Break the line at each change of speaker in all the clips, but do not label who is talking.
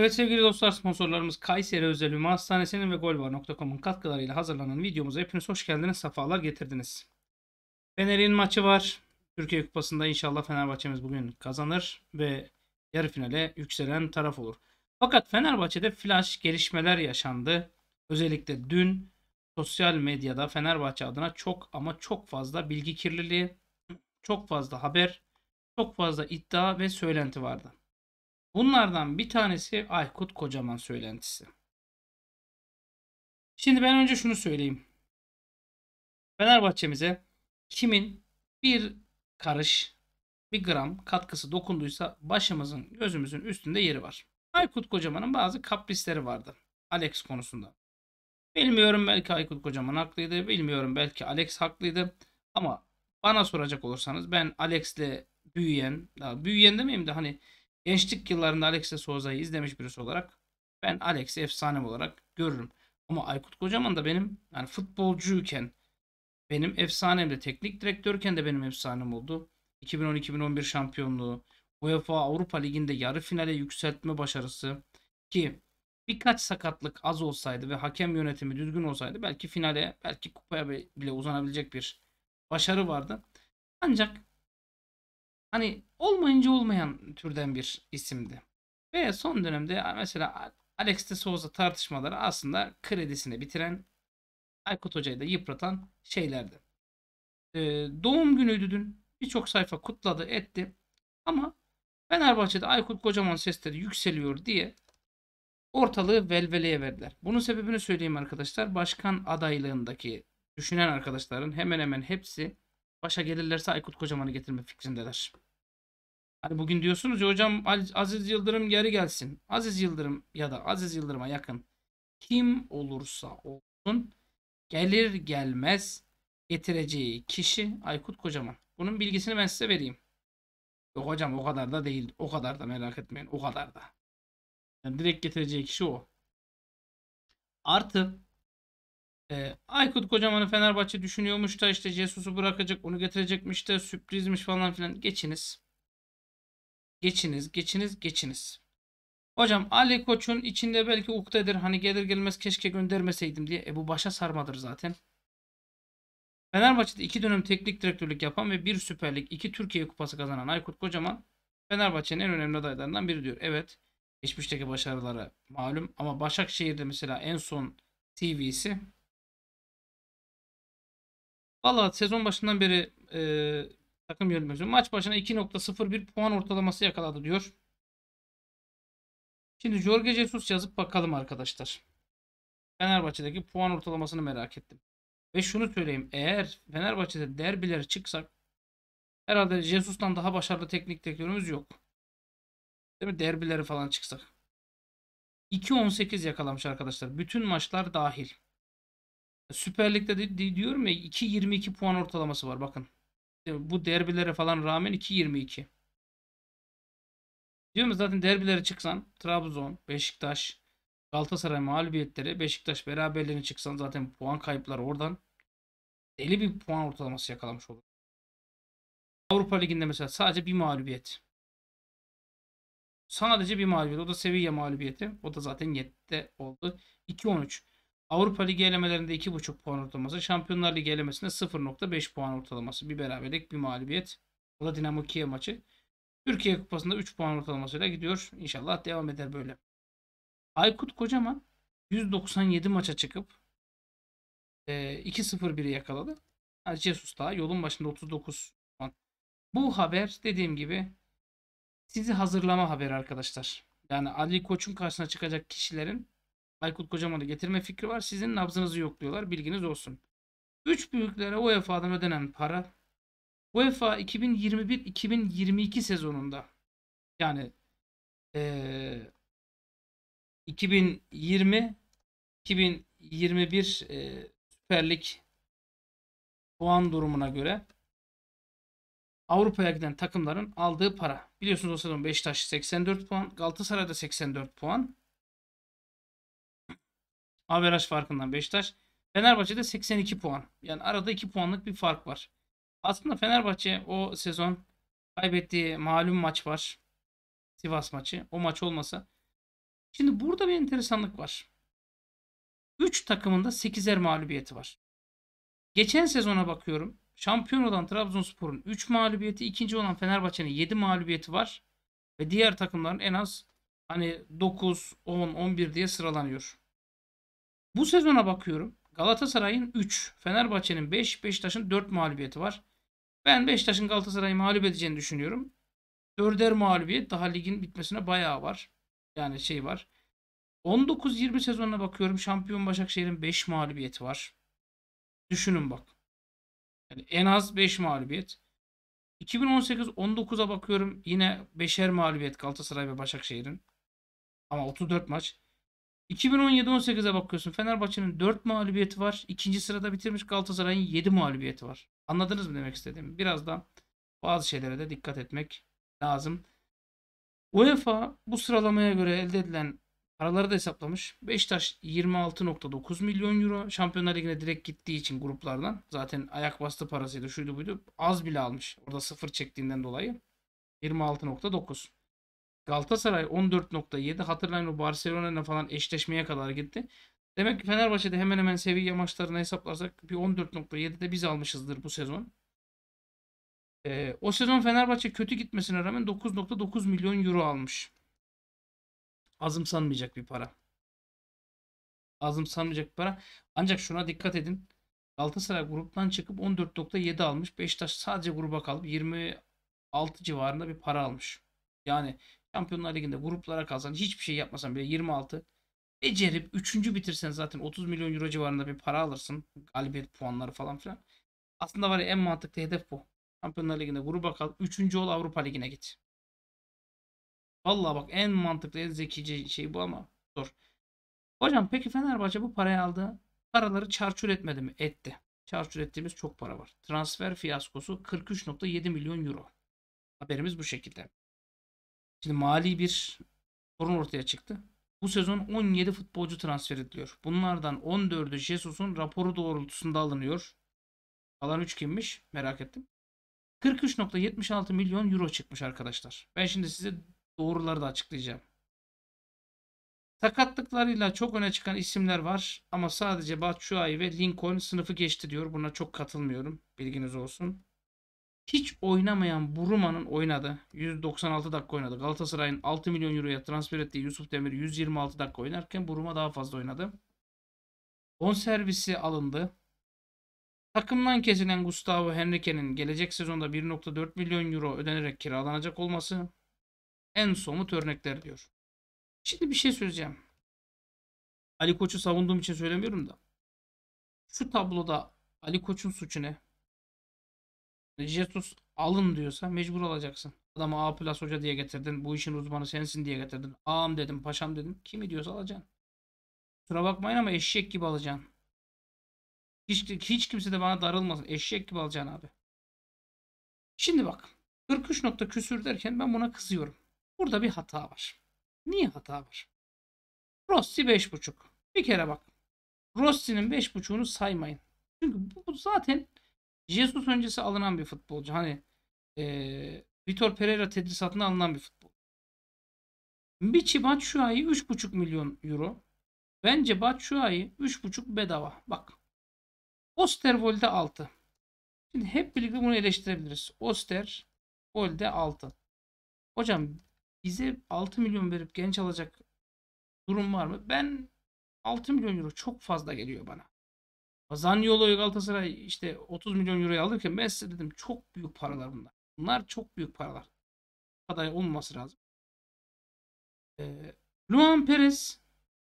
Evet sevgili dostlar sponsorlarımız Kayseri Özel Ünvan Hastanesi'nin ve golvar.com'un katkılarıyla hazırlanan videomuza hepiniz hoş geldiniz, sefalar getirdiniz. Fener'in maçı var. Türkiye Kupası'nda inşallah Fenerbahçe'miz bugün kazanır ve yarı finale yükselen taraf olur. Fakat Fenerbahçe'de flash gelişmeler yaşandı. Özellikle dün sosyal medyada Fenerbahçe adına çok ama çok fazla bilgi kirliliği, çok fazla haber, çok fazla iddia ve söylenti vardı. Bunlardan bir tanesi Aykut Kocaman söylentisi. Şimdi ben önce şunu söyleyeyim. Fenerbahçemize kimin bir karış, bir gram katkısı dokunduysa başımızın, gözümüzün üstünde yeri var. Aykut Kocaman'ın bazı kaprisleri vardı Alex konusunda. Bilmiyorum belki Aykut Kocaman haklıydı, bilmiyorum belki Alex haklıydı. Ama bana soracak olursanız ben Alex'le büyüyen, daha büyüyen demeyeyim de hani Gençlik yıllarında Alex'e Souza'yı izlemiş birisi olarak ben Alex'i efsanem olarak görürüm. Ama Aykut Kocaman da benim yani futbolcuyken benim efsanem de teknik direktörken de benim efsanem oldu. 2010-2011 şampiyonluğu, UEFA Avrupa Ligi'nde yarı finale yükseltme başarısı ki birkaç sakatlık az olsaydı ve hakem yönetimi düzgün olsaydı belki finale belki kupaya bile uzanabilecek bir başarı vardı. Ancak hani olmayınca olmayan türden bir isimdi. Ve son dönemde mesela Alex de Souza tartışmaları aslında kredisini bitiren Aykut Hoca'yı da yıpratan şeylerdi. Ee, doğum günüydü dün. Birçok sayfa kutladı etti. Ama Fenerbahçe'de Aykut Kocaman sesleri yükseliyor diye ortalığı velveleye verdiler. Bunun sebebini söyleyeyim arkadaşlar. Başkan adaylığındaki düşünen arkadaşların hemen hemen hepsi Başa gelirlerse Aykut Kocaman'ı getirme fikrindeler. Hani bugün diyorsunuz ya hocam Aziz Yıldırım geri gelsin. Aziz Yıldırım ya da Aziz Yıldırım'a yakın kim olursa olsun gelir gelmez getireceği kişi Aykut Kocaman. Bunun bilgisini ben size vereyim. Yok hocam o kadar da değil. O kadar da merak etmeyin. O kadar da. Yani direkt getireceği kişi o. Artı e, Aykut Kocaman'ı Fenerbahçe düşünüyormuş da işte Jesus'u bırakacak onu getirecekmiş de sürprizmiş falan filan. Geçiniz. Geçiniz, geçiniz, geçiniz. Hocam Ali Koç'un içinde belki ukdedir. Hani gelir gelmez keşke göndermeseydim diye. E bu başa sarmadır zaten. Fenerbahçe'de iki dönem teknik direktörlük yapan ve bir süperlik iki Türkiye Kupası kazanan Aykut Kocaman Fenerbahçe'nin en önemli adaylarından biri diyor. Evet geçmişteki başarıları malum ama Başakşehir'de mesela en son TV'si Valla sezon başından beri e, takım yönümüzü maç başına 2.01 puan ortalaması yakaladı diyor. Şimdi Jorge Jesus yazıp bakalım arkadaşlar. Fenerbahçe'deki puan ortalamasını merak ettim. Ve şunu söyleyeyim. Eğer Fenerbahçe'de derbilere çıksak herhalde Jesus'tan daha başarılı teknik direktörümüz yok. Değil mi? Derbileri falan çıksak. 2.18 yakalamış arkadaşlar. Bütün maçlar dahil. Süper Lig'de de, diyorum ya 2.22 puan ortalaması var bakın. E, bu derbilere falan rağmen 2.22. Diyorum zaten derbilere çıksan Trabzon, Beşiktaş, Galatasaray mağlubiyetleri, Beşiktaş beraberlerine çıksan zaten puan kayıpları oradan deli bir puan ortalaması yakalamış olur. Avrupa Ligi'nde mesela sadece bir mağlubiyet. Sadece bir mağlubiyet. O da seviye mağlubiyeti. O da zaten yette oldu. 2-13. Avrupa Ligi elemelerinde 2.5 puan ortalaması. Şampiyonlar Ligi elemesinde 0.5 puan ortalaması. Bir beraberlik bir mağlubiyet. O da Dinamo Kiev maçı. Türkiye Kupası'nda 3 puan ortalamasıyla gidiyor. İnşallah devam eder böyle. Aykut Kocaman 197 maça çıkıp 2-0-1'i e, yakaladı. Jesus daha yolun başında 39 puan. Bu haber dediğim gibi sizi hazırlama haberi arkadaşlar. Yani Ali Koç'un karşısına çıkacak kişilerin Aykut Kocaman'ı getirme fikri var. Sizin nabzınızı yokluyorlar. Bilginiz olsun. Üç büyüklere UEFA'dan ödenen para UEFA 2021-2022 sezonunda yani ee, 2020 2021 e, Süper Lig puan durumuna göre Avrupa'ya giden takımların aldığı para. Biliyorsunuz o sezon Beşiktaş 84 puan, Galatasaray'da 84 puan, Averaj farkından Beşiktaş. Fenerbahçe'de 82 puan. Yani arada 2 puanlık bir fark var. Aslında Fenerbahçe o sezon kaybettiği malum maç var. Sivas maçı. O maç olmasa. Şimdi burada bir enteresanlık var. 3 takımında 8'er mağlubiyeti var. Geçen sezona bakıyorum. Şampiyon olan Trabzonspor'un 3 mağlubiyeti, ikinci olan Fenerbahçe'nin 7 mağlubiyeti var. Ve diğer takımların en az hani 9, 10, 11 diye sıralanıyor. Bu sezona bakıyorum. Galatasaray'ın 3, Fenerbahçe'nin 5, Beşiktaş'ın 4 mağlubiyeti var. Ben Beşiktaş'ın Galatasaray'ı mağlup edeceğini düşünüyorum. Dörder mağlubiyet daha ligin bitmesine bayağı var. Yani şey var. 19-20 sezonuna bakıyorum. Şampiyon Başakşehir'in 5 mağlubiyeti var. Düşünün bak. Yani en az 5 mağlubiyet. 2018-19'a bakıyorum. Yine 5'er mağlubiyet Galatasaray ve Başakşehir'in. Ama 34 maç. 2017-18'e bakıyorsun. Fenerbahçe'nin 4 mağlubiyeti var. İkinci sırada bitirmiş Galatasaray'ın 7 mağlubiyeti var. Anladınız mı demek istediğimi? Birazdan bazı şeylere de dikkat etmek lazım. UEFA bu sıralamaya göre elde edilen paraları da hesaplamış. Beşiktaş 26.9 milyon euro. Şampiyonlar Ligi'ne direkt gittiği için gruplardan. Zaten ayak bastı parasıydı şuydu buydu. Az bile almış. Orada sıfır çektiğinden dolayı. 26.9. Galatasaray 14.7 hatırlayın o Barcelona'yla falan eşleşmeye kadar gitti. Demek ki Fenerbahçe'de hemen hemen seviye maçlarını hesaplarsak bir 14.7'de biz almışızdır bu sezon. Ee, o sezon Fenerbahçe kötü gitmesine rağmen 9.9 milyon euro almış. Azımsanmayacak bir para. Azımsanmayacak bir para. Ancak şuna dikkat edin. Galatasaray gruptan çıkıp 14.7 almış. Beşiktaş sadece gruba kalıp 26 civarında bir para almış. Yani Şampiyonlar Ligi'nde gruplara kalsan hiçbir şey yapmasan bile 26 becerip 3. bitirsen zaten 30 milyon euro civarında bir para alırsın. Galibiyet puanları falan filan. Aslında var ya en mantıklı hedef bu. Şampiyonlar Ligi'nde gruba kal. 3. ol Avrupa Ligi'ne git. Vallahi bak en mantıklı en zekice şey bu ama zor. Hocam peki Fenerbahçe bu parayı aldı. Paraları çarçur etmedi mi? Etti. Çarçur ettiğimiz çok para var. Transfer fiyaskosu 43.7 milyon euro. Haberimiz bu şekilde. Şimdi mali bir sorun ortaya çıktı. Bu sezon 17 futbolcu transfer ediliyor. Bunlardan 14'ü Jesus'un raporu doğrultusunda alınıyor. Alan 3 kimmiş? Merak ettim. 43.76 milyon euro çıkmış arkadaşlar. Ben şimdi size doğruları da açıklayacağım. Sakatlıklarıyla çok öne çıkan isimler var ama sadece Batshuayi ve Lincoln sınıfı geçti diyor. Buna çok katılmıyorum. Bilginiz olsun hiç oynamayan Buruma'nın oynadı. 196 dakika oynadı. Galatasaray'ın 6 milyon euroya transfer ettiği Yusuf Demir 126 dakika oynarken Buruma daha fazla oynadı. On servisi alındı. Takımdan kesilen Gustavo Henrique'nin gelecek sezonda 1.4 milyon euro ödenerek kiralanacak olması en somut örnekler diyor. Şimdi bir şey söyleyeceğim. Ali Koç'u savunduğum için söylemiyorum da. Şu tabloda Ali Koç'un suçu ne? Jesus alın diyorsa mecbur alacaksın. Adamı A plus hoca diye getirdin. Bu işin uzmanı sensin diye getirdin. Ağam dedim, paşam dedim. Kimi diyorsa alacaksın. Kusura bakmayın ama eşek gibi alacaksın. Hiç, hiç kimse de bana darılmasın. Eşek gibi alacaksın abi. Şimdi bak. 43 nokta küsür derken ben buna kızıyorum. Burada bir hata var. Niye hata var? Rossi 5.5. Bir kere bak. Rossi'nin 5.5'unu saymayın. Çünkü bu zaten Jesus öncesi alınan bir futbolcu. Hani e, Vitor Pereira tedrisatına alınan bir futbol. Michi Batshuayi 3,5 milyon euro. Bence Batshuayi 3,5 bedava. Bak. Osterwold'e 6. Şimdi hep birlikte bunu eleştirebiliriz. Osterwold'e 6. Hocam bize 6 milyon verip genç alacak durum var mı? Ben 6 milyon euro çok fazla geliyor bana. Zaniolo Galatasaray işte 30 milyon euroya alırken ben size dedim çok büyük paralar bunlar. Bunlar çok büyük paralar. Aday olması lazım. Ee, Luan Perez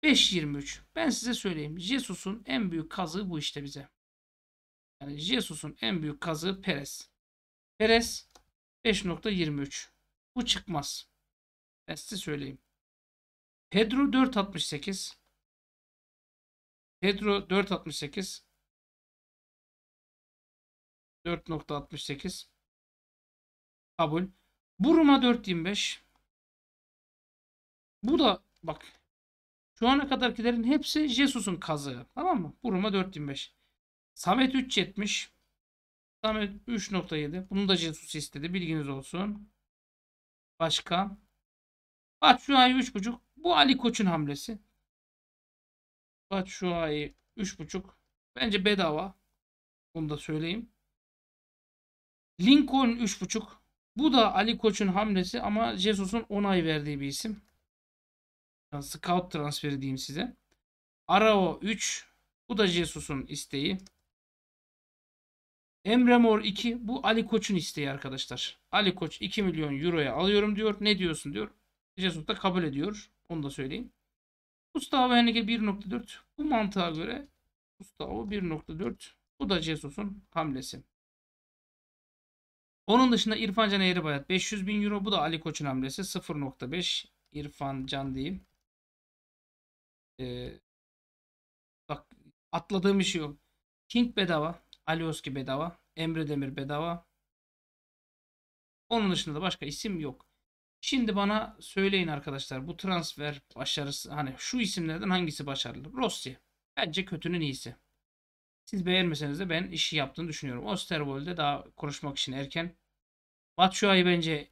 5.23. Ben size söyleyeyim. Jesus'un en büyük kazığı bu işte bize. Yani Jesus'un en büyük kazığı Perez. Perez 5.23. Bu çıkmaz. Ben size söyleyeyim. Pedro 4.68. Pedro 4.68. 4.68 kabul. Bu Roma 4.25 bu da bak şu ana kadarkilerin hepsi Jesus'un kazığı. Tamam mı? Bu Roma 4.25 Samet 3.70 Samet 3.7 bunu da Jesus istedi. Bilginiz olsun. Başka şu ay 3.5 bu Ali Koç'un hamlesi. şu Batshuayi 3.5 bence bedava. Bunu da söyleyeyim. Lincoln 3.5. Bu da Ali Koç'un hamlesi ama Jesus'un onay verdiği bir isim. Yani scout transferi diyeyim size. Arao 3. Bu da Jesus'un isteği. Emre Mor 2. Bu Ali Koç'un isteği arkadaşlar. Ali Koç 2 milyon euroya alıyorum diyor. Ne diyorsun diyor. Jesus da kabul ediyor. Onu da söyleyeyim. Gustavo Henrique 1.4. Bu mantığa göre Gustavo 1.4. Bu da Jesus'un hamlesi. Onun dışında İrfan Can Eğribayat 500 bin euro. Bu da Ali Koç'un hamlesi 0.5 İrfan Can diyeyim. Ee, bak atladığım bir şey yok. King bedava. Alioski bedava. Emre Demir bedava. Onun dışında da başka isim yok. Şimdi bana söyleyin arkadaşlar bu transfer başarısı hani şu isimlerden hangisi başarılı? Rossi. Bence kötünün iyisi. Siz beğenmeseniz de ben işi yaptığını düşünüyorum. Osterwold'e daha konuşmak için erken. Batshuayi bence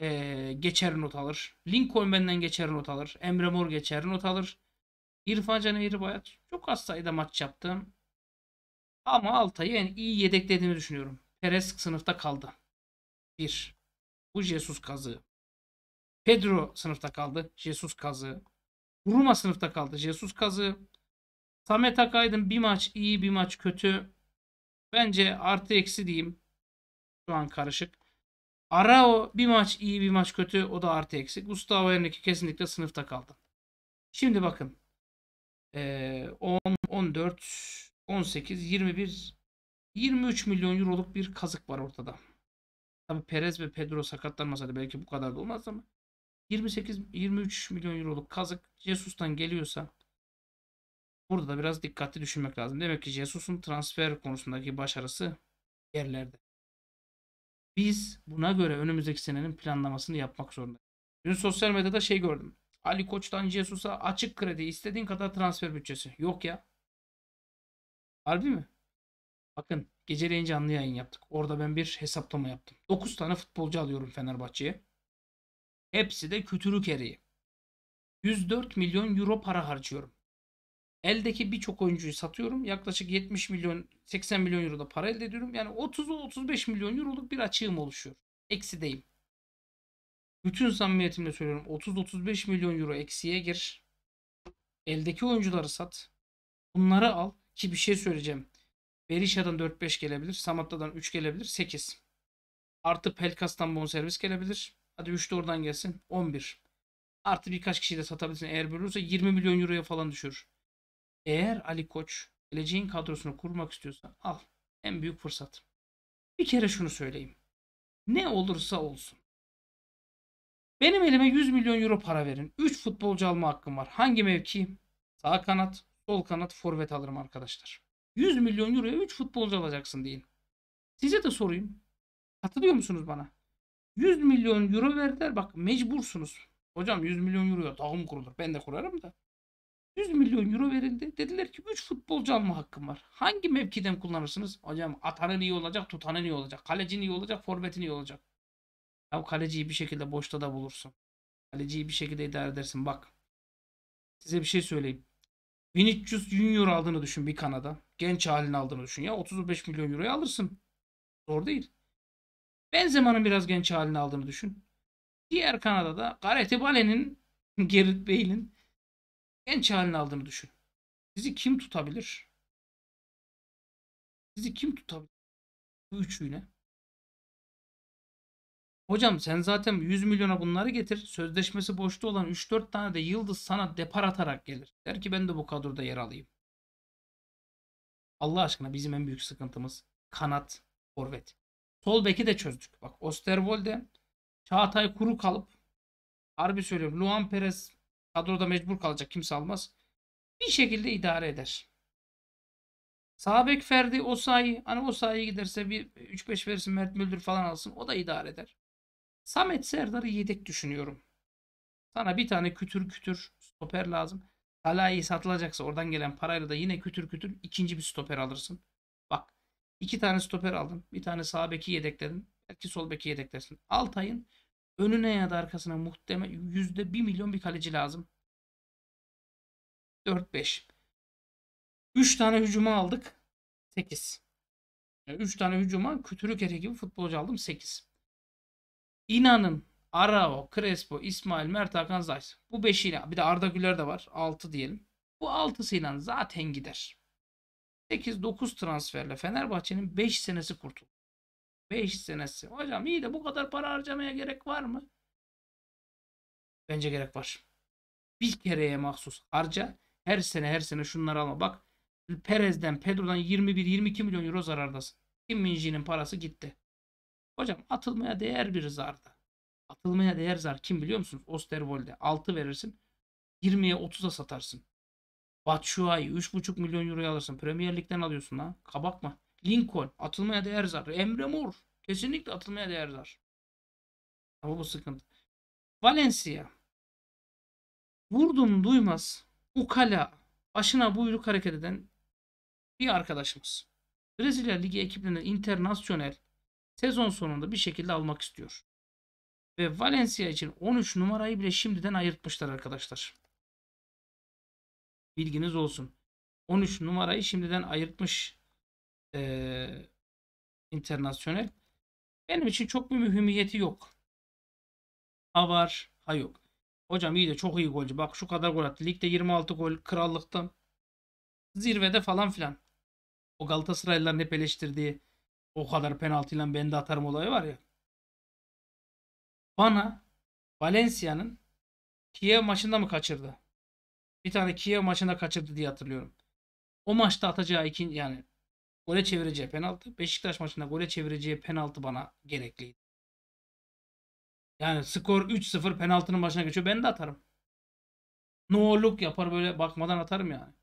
ee, geçer not alır. Lincoln benden geçer not alır. Emre Mor geçer not alır. İrfan Can Bayat çok az sayıda maç yaptım. Ama Altay'ı yani iyi yedeklediğini düşünüyorum. Perez sınıfta kaldı. 1. Bu Jesus kazığı. Pedro sınıfta kaldı. Jesus kazığı. Buruma sınıfta kaldı. Jesus kazığı. Samet Akaydın bir maç iyi bir maç kötü. Bence artı eksi diyeyim. Şu an karışık. Arao bir maç iyi bir maç kötü o da artı eksi. Gustavo Henrique kesinlikle sınıfta kaldı. Şimdi bakın. Ee, 10, 14, 18, 21, 23 milyon euroluk bir kazık var ortada. Tabi Perez ve Pedro sakatlanmasaydı belki bu kadar da olmaz ama 28 23 milyon euroluk kazık Jesus'tan geliyorsa Burada da biraz dikkatli düşünmek lazım. Demek ki Jesus'un transfer konusundaki başarısı yerlerde. Biz buna göre önümüzdeki senenin planlamasını yapmak zorundayız. Dün sosyal medyada şey gördüm. Ali Koç'tan Jesus'a açık kredi istediğin kadar transfer bütçesi. Yok ya. Harbi mi? Bakın geceleyin canlı yayın yaptık. Orada ben bir hesaplama yaptım. 9 tane futbolcu alıyorum Fenerbahçe'ye. Hepsi de kütürük eriği. 104 milyon euro para harcıyorum. Eldeki birçok oyuncuyu satıyorum. Yaklaşık 70 milyon 80 milyon euro da para elde ediyorum. Yani 30-35 milyon euroluk bir açığım oluşuyor. Eksideyim. Bütün samimiyetimle söylüyorum. 30-35 milyon euro eksiye gir. Eldeki oyuncuları sat. Bunları al. Ki bir şey söyleyeceğim. Berisha'dan 4-5 gelebilir. Samatta'dan 3 gelebilir. 8. Artı Pelkas'tan bonservis gelebilir. Hadi 3 de oradan gelsin. 11. Artı birkaç kişiyi de satabilirsin. Eğer böyle olursa 20 milyon euroya falan düşürür eğer Ali Koç geleceğin kadrosunu kurmak istiyorsa al. En büyük fırsat. Bir kere şunu söyleyeyim. Ne olursa olsun. Benim elime 100 milyon euro para verin. 3 futbolcu alma hakkım var. Hangi mevki? Sağ kanat, sol kanat, forvet alırım arkadaşlar. 100 milyon euroya 3 futbolcu alacaksın deyin. Size de sorayım. Katılıyor musunuz bana? 100 milyon euro verdiler. Bak mecbursunuz. Hocam 100 milyon euroya dağım kurulur. Ben de kurarım da. 100 milyon euro verildi. Dediler ki 3 futbolcu alma hakkım var. Hangi mevkiden kullanırsınız? Hocam atanın iyi olacak, tutanın iyi olacak. Kalecin iyi olacak, forvetin iyi olacak. Ya kaleciyi bir şekilde boşta da bulursun. Kaleciyi bir şekilde idare edersin. Bak size bir şey söyleyeyim. Vinicius Junior aldığını düşün bir Kanada. Genç halini aldığını düşün. Ya 35 milyon euroya alırsın. Zor değil. Benzema'nın biraz genç halini aldığını düşün. Diğer Kanada'da Gareth Bale'nin Gerrit Bale'in genç halini aldığını düşün. Sizi kim tutabilir? Sizi kim tutabilir? Bu üçüyle. Hocam sen zaten 100 milyona bunları getir. Sözleşmesi boşta olan 3-4 tane de yıldız sana depar atarak gelir. Der ki ben de bu kadroda yer alayım. Allah aşkına bizim en büyük sıkıntımız kanat, forvet. Sol beki de çözdük. Bak Osterwolde, Çağatay kuru kalıp harbi söylüyorum Luan Perez Kadroda mecbur kalacak kimse almaz. Bir şekilde idare eder. Sabek Ferdi o sayı hani o sayı giderse bir 3-5 versin Mert Müldür falan alsın o da idare eder. Samet Serdar'ı yedek düşünüyorum. Sana bir tane kütür kütür stoper lazım. Salahi satılacaksa oradan gelen parayla da yine kütür kütür ikinci bir stoper alırsın. Bak iki tane stoper aldın. Bir tane sağ beki yedekledin. Belki sol beki yedeklersin. Altay'ın önüne ya da arkasına muhtemel yüzde 1 milyon bir kaleci lazım. 4-5. 3 tane hücuma aldık. 8. Yani tane hücuma kütürük eti gibi futbolcu aldım. 8. İnanın Arao, Crespo, İsmail, Mert Hakan Zayt. Bu 5'iyle bir de Arda Güler de var. 6 diyelim. Bu 6'sıyla zaten gider. 8-9 transferle Fenerbahçe'nin 5 senesi kurtuldu. 5 senesi. Hocam iyi de bu kadar para harcamaya gerek var mı? Bence gerek var. Bir kereye mahsus harca. Her sene her sene şunları alma. Bak Perez'den Pedro'dan 21-22 milyon euro zarardasın. Kim Minji'nin parası gitti. Hocam atılmaya değer bir zardı. Atılmaya değer zar kim biliyor musunuz? Osterwold'e 6 verirsin. 20'ye 30'a satarsın. Batshuayi 3,5 milyon euroya alırsın. Premier Lig'den alıyorsun ha? Kabak mı? Lincoln atılmaya değer zar. Emre Mor kesinlikle atılmaya değer zar. Ama bu sıkıntı. Valencia. Vurdum duymaz ukala başına buyruk hareket eden bir arkadaşımız. Brezilya Ligi ekibinden internasyonel sezon sonunda bir şekilde almak istiyor. Ve Valencia için 13 numarayı bile şimdiden ayırtmışlar arkadaşlar. Bilginiz olsun. 13 numarayı şimdiden ayırtmış e, internasyonel benim için çok bir mühimiyeti yok. Ha var ha yok. Hocam iyi de çok iyi golcü. Bak şu kadar gol attı. Ligde 26 gol. krallıktan zirvede falan filan. O Galatasaraylıların hep eleştirdiği o kadar penaltıyla ben de atarım olayı var ya. Bana Valencia'nın Kiev maçında mı kaçırdı? Bir tane Kiev maçında kaçırdı diye hatırlıyorum. O maçta atacağı ikinci yani gole çevireceği penaltı. Beşiktaş maçında gole çevireceği penaltı bana gerekliydi. Yani skor 3-0 penaltının başına geçiyor. Ben de atarım. No'luk yapar böyle bakmadan atarım yani.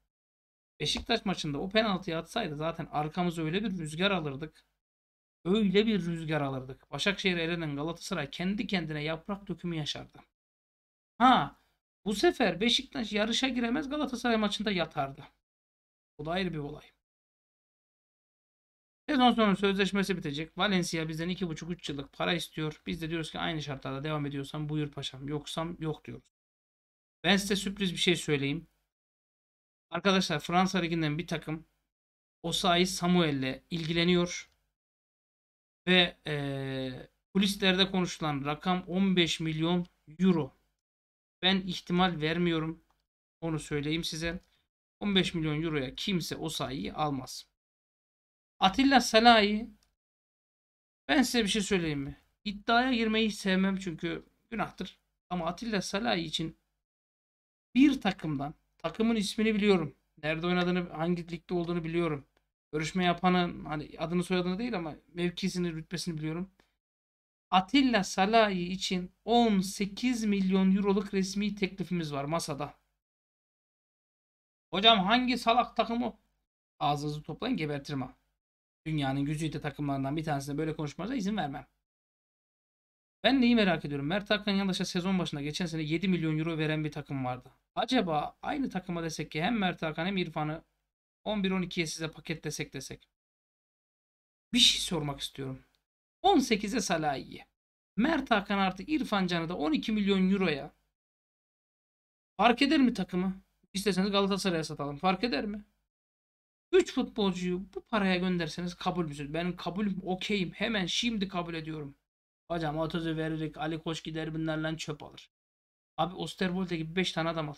Beşiktaş maçında o penaltıyı atsaydı zaten arkamıza öyle bir rüzgar alırdık. Öyle bir rüzgar alırdık. Başakşehir elenen Galatasaray kendi kendine yaprak dökümü yaşardı. Ha bu sefer Beşiktaş yarışa giremez Galatasaray maçında yatardı. Bu da ayrı bir olay. Sezon sonu sözleşmesi bitecek. Valencia bizden 2,5-3 yıllık para istiyor. Biz de diyoruz ki aynı şartlarda devam ediyorsan buyur paşam. Yoksam yok diyoruz. Ben size sürpriz bir şey söyleyeyim. Arkadaşlar Fransa liginden bir takım Osayi Samuel'le ilgileniyor. Ve ee, kulislerde konuşulan rakam 15 milyon euro. Ben ihtimal vermiyorum. Onu söyleyeyim size. 15 milyon euroya kimse Osayi'yi almaz. Atilla Salahi ben size bir şey söyleyeyim mi? İddiaya girmeyi hiç sevmem çünkü günahtır. Ama Atilla Salahi için bir takımdan takımın ismini biliyorum. Nerede oynadığını, hangi ligde olduğunu biliyorum. Görüşme yapanın hani adını soyadını değil ama mevkisini, rütbesini biliyorum. Atilla Salahi için 18 milyon euroluk resmi teklifimiz var masada. Hocam hangi salak takımı? Ağzınızı toplayın gebertirme dünyanın güzide takımlarından bir tanesine böyle konuşmanıza izin vermem. Ben neyi merak ediyorum? Mert Hakan Yandaş'a sezon başında geçen sene 7 milyon euro veren bir takım vardı. Acaba aynı takıma desek ki hem Mert Hakan hem İrfan'ı 11-12'ye size paketlesek desek. Bir şey sormak istiyorum. 18'e Salah'yı. Mert Hakan artı İrfan Can'ı da 12 milyon euroya. Fark eder mi takımı? İsterseniz Galatasaray'a satalım. Fark eder mi? 3 futbolcuyu bu paraya gönderseniz kabul müsün? Benim kabulüm okeyim. Hemen şimdi kabul ediyorum. Hocam Otoz'u veririk. Ali Koç gider bunlarla çöp alır. Abi Osterwolde gibi 5 tane adam al.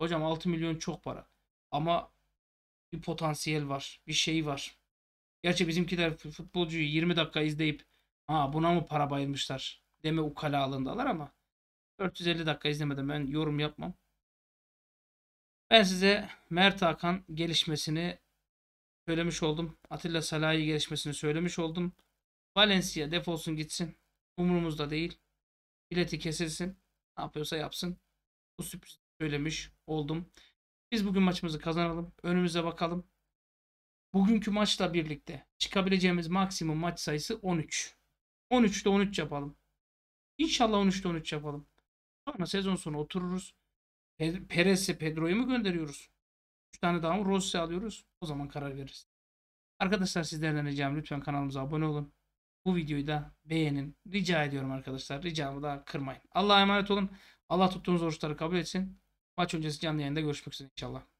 Hocam 6 milyon çok para. Ama bir potansiyel var. Bir şey var. Gerçi bizimkiler futbolcuyu 20 dakika izleyip ha buna mı para bayılmışlar deme ukalalığındalar ama 450 dakika izlemeden ben yorum yapmam. Ben size Mert Hakan gelişmesini söylemiş oldum. Atilla Salahi gelişmesini söylemiş oldum. Valencia defolsun gitsin. Umurumuzda değil. Bileti kesilsin. Ne yapıyorsa yapsın. Bu sürpriz söylemiş oldum. Biz bugün maçımızı kazanalım. Önümüze bakalım. Bugünkü maçla birlikte çıkabileceğimiz maksimum maç sayısı 13. 13'te 13 yapalım. İnşallah 13'te 13 yapalım. Sonra sezon sonu otururuz. Perez'i Pedro'yu mu gönderiyoruz? 3 tane daha mı Rossi alıyoruz? O zaman karar veririz. Arkadaşlar sizlerden ricam lütfen kanalımıza abone olun. Bu videoyu da beğenin. Rica ediyorum arkadaşlar. Ricamı da kırmayın. Allah'a emanet olun. Allah tuttuğunuz oruçları kabul etsin. Maç öncesi canlı yayında görüşmek üzere inşallah.